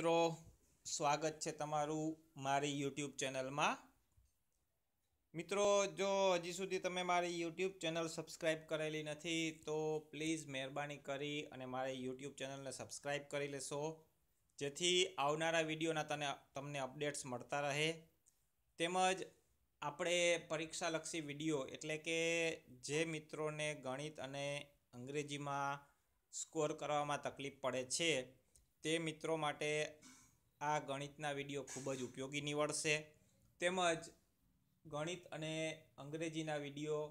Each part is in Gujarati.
મિત્રો સ્વાગત છે તમારું મારી યુટ્યુબ ચેનલમાં મિત્રો જો હજી સુધી તમે મારી યુટ્યુબ ચેનલ સબસ્ક્રાઈબ કરેલી નથી તો પ્લીઝ મહેરબાની કરી અને મારી યુટ્યુબ ચેનલને સબસ્ક્રાઈબ કરી લેશો જેથી આવનારા વિડીયોના તને તમને અપડેટ્સ મળતા રહે તેમજ આપણે પરીક્ષાલક્ષી વિડીયો એટલે કે જે મિત્રોને ગણિત અને અંગ્રેજીમાં સ્કોર કરવામાં તકલીફ પડે છે તે મિત્રો માટે આ ગણિતના વિડીયો ખૂબ જ ઉપયોગી નીવડશે તેમજ ગણિત અને અંગ્રેજીના વિડીયો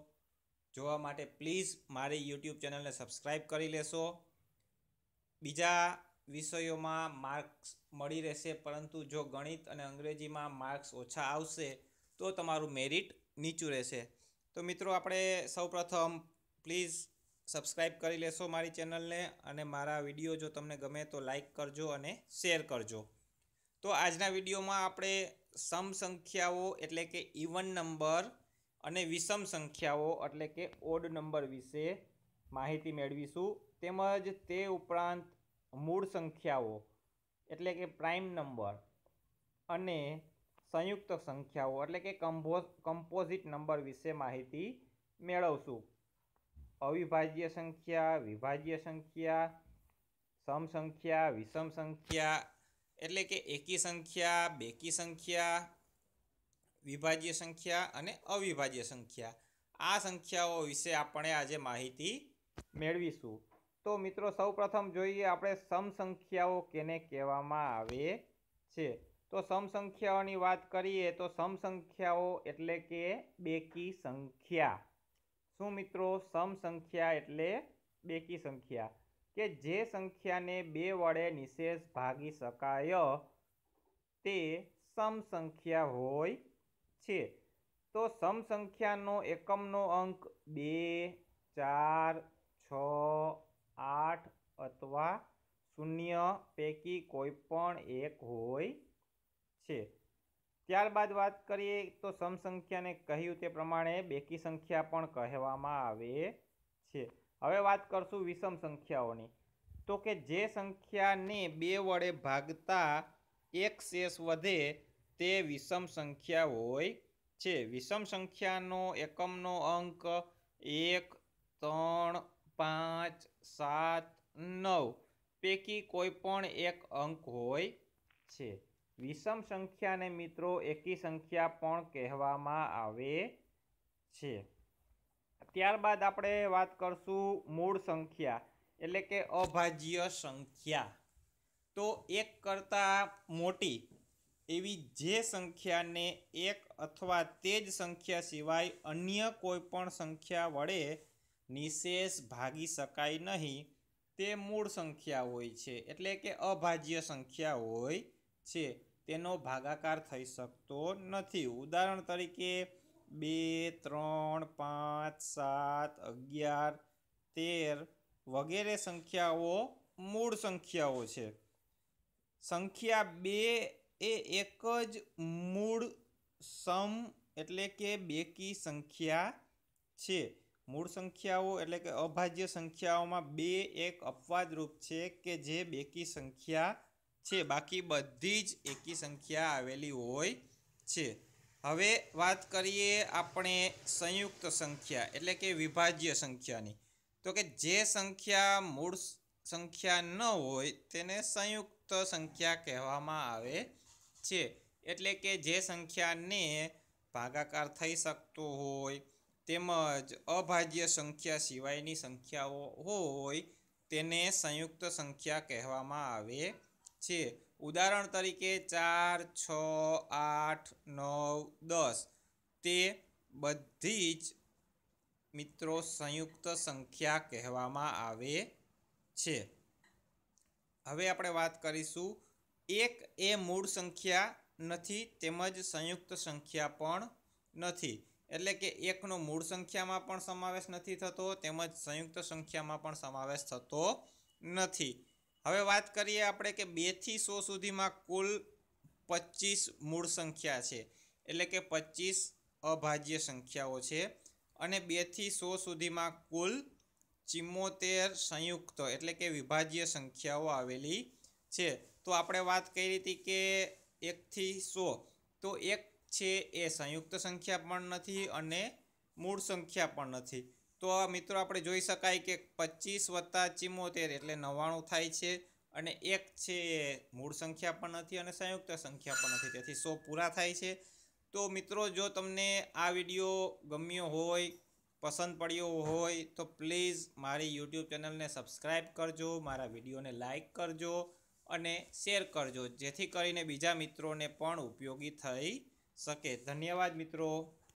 જોવા માટે પ્લીઝ મારી યુટ્યુબ ચેનલને સબસ્ક્રાઈબ કરી લેશો બીજા વિષયોમાં માર્ક્સ મળી રહેશે પરંતુ જો ગણિત અને અંગ્રેજીમાં માર્ક્સ ઓછા આવશે તો તમારું મેરિટ નીચું રહેશે તો મિત્રો આપણે સૌપ્રથમ પ્લીઝ સબસ્ક્રાઈબ કરી લેશો મારી ચેનલને અને મારા વિડીયો જો તમને ગમે તો લાઈક કરજો અને શેર કરજો તો આજના વિડીયોમાં આપણે સમ સંખ્યાઓ એટલે કે ઇવન નંબર અને વિષમ સંખ્યાઓ એટલે કે ઓડ નંબર વિશે માહિતી મેળવીશું તેમજ તે ઉપરાંત મૂળ સંખ્યાઓ એટલે કે પ્રાઇમ નંબર અને સંયુક્ત સંખ્યાઓ એટલે કે કમ્પોઝ કમ્પોઝિટ નંબર વિશે માહિતી મેળવશું અવિભાજ્ય સંખ્યા વિભાજ્ય સંખ્યા સમ સંખ્યા વિષમ સંખ્યા એટલે કે એકી સંખ્યા બેકી સંખ્યા વિભાજ્ય સંખ્યા અને અવિભાજ્ય સંખ્યા આ સંખ્યાઓ વિશે આપણે આજે માહિતી મેળવીશું તો મિત્રો સૌપ્રથમ જોઈએ આપણે સમ સંખ્યાઓ કેને કહેવામાં આવે છે તો સમ સંખ્યાઓની વાત કરીએ તો સમ સંખ્યાઓ એટલે કે બેકી સંખ્યા શું મિત્રો સમ સંખ્યા એટલે બેકી સંખ્યા કે જે સંખ્યાને બે વડે નિશેષ ભાગી શકાય તે સમ સંખ્યા હોય છે તો સમ સંખ્યાનો એકમનો અંક બે ચાર છ આઠ અથવા શૂન્ય પૈકી કોઈ પણ એક હોય છે ત્યારબાદ વાત કરીએ તો સમસંખ્યાને કહ્યું તે પ્રમાણે બેકી સંખ્યા પણ કહેવામાં આવે છે હવે વાત કરશું વિષમ સંખ્યાઓની તો કે જે સંખ્યાને બે વડે ભાગતા એક શેષ વધે તે વિષમ સંખ્યા હોય છે વિષમ સંખ્યાનો એકમનો અંક એક ત્રણ પાંચ સાત નવ પૈકી કોઈ પણ એક અંક હોય છે વિષમ સંખ્યાને મિત્રો એકી સંખ્યા પણ કહેવામાં આવે છે ત્યારબાદ આપણે વાત કરશું મૂળ સંખ્યા એટલે કે અભાજ્ય સંખ્યા તો એક કરતાં મોટી એવી જે સંખ્યાને એક અથવા તે જ સંખ્યા સિવાય અન્ય કોઈપણ સંખ્યા વડે નિશેષ ભાગી શકાય નહીં તે મૂળ સંખ્યા હોય છે એટલે કે અભાજ્ય સંખ્યા હોય છે તેનો ભાગાકાર થઈ શકતો નથી ઉદાહરણ તરીકે બે ત્રણ પાંચ સાત અગિયાર તેર વગેરે સંખ્યાઓ મૂળ સંખ્યાઓ છે સંખ્યા બે એ એક જ મૂળ સમ એટલે કે બેકી સંખ્યા છે મૂળ સંખ્યાઓ એટલે કે અભાજ્ય સંખ્યાઓમાં બે એક અપવાદરૂપ છે કે જે બેકી સંખ્યા છે બાકી બધી જ એકી સંખ્યા આવેલી હોય છે હવે વાત કરીએ આપણે સંયુક્ત સંખ્યા એટલે કે વિભાજ્ય સંખ્યાની તો કે જે સંખ્યા મૂળ સંખ્યા ન હોય તેને સંયુક્ત સંખ્યા કહેવામાં આવે છે એટલે કે જે સંખ્યાને ભાગાકાર થઈ શકતો હોય તેમજ અભાજ્ય સંખ્યા સિવાયની સંખ્યાઓ હોય તેને સંયુક્ત સંખ્યા કહેવામાં આવે છે ઉદાહરણ તરીકે ચાર છ આઠ નવ દસ તે બધી જ મિત્રો સંયુક્ત સંખ્યા કહેવામાં આવે છે હવે આપણે વાત કરીશું એક એ મૂળ સંખ્યા નથી તેમજ સંયુક્ત સંખ્યા પણ નથી એટલે કે એકનો મૂળ સંખ્યામાં પણ સમાવેશ નથી થતો તેમજ સંયુક્ત સંખ્યામાં પણ સમાવેશ થતો નથી હવે વાત કરીએ આપણે કે બેથી સો સુધીમાં કુલ પચીસ મૂળ સંખ્યા છે એટલે કે પચીસ અભાજ્ય સંખ્યાઓ છે અને બેથી સો સુધીમાં કુલ ચિમ્મોતેર સંયુક્ત એટલે કે વિભાજ્ય સંખ્યાઓ આવેલી છે તો આપણે વાત કરી હતી કે એકથી સો તો એક છે એ સંયુક્ત સંખ્યા પણ નથી અને મૂળ સંખ્યા પણ નથી તો મિત્રો આપણે જોઈ શકાય કે પચીસ વત્તા ચિમોતેર એટલે નવ્વાણું થાય છે અને એક છે મૂળ સંખ્યા પણ નથી અને સંયુક્ત સંખ્યા પણ નથી તેથી સો પૂરા થાય છે તો મિત્રો જો તમને આ વિડીયો ગમ્યો હોય પસંદ પડ્યો હોય તો પ્લીઝ મારી યુટ્યુબ ચેનલને સબસ્ક્રાઈબ કરજો મારા વિડીયોને લાઇક કરજો અને શેર કરજો જેથી કરીને બીજા મિત્રોને પણ ઉપયોગી થઈ શકે ધન્યવાદ મિત્રો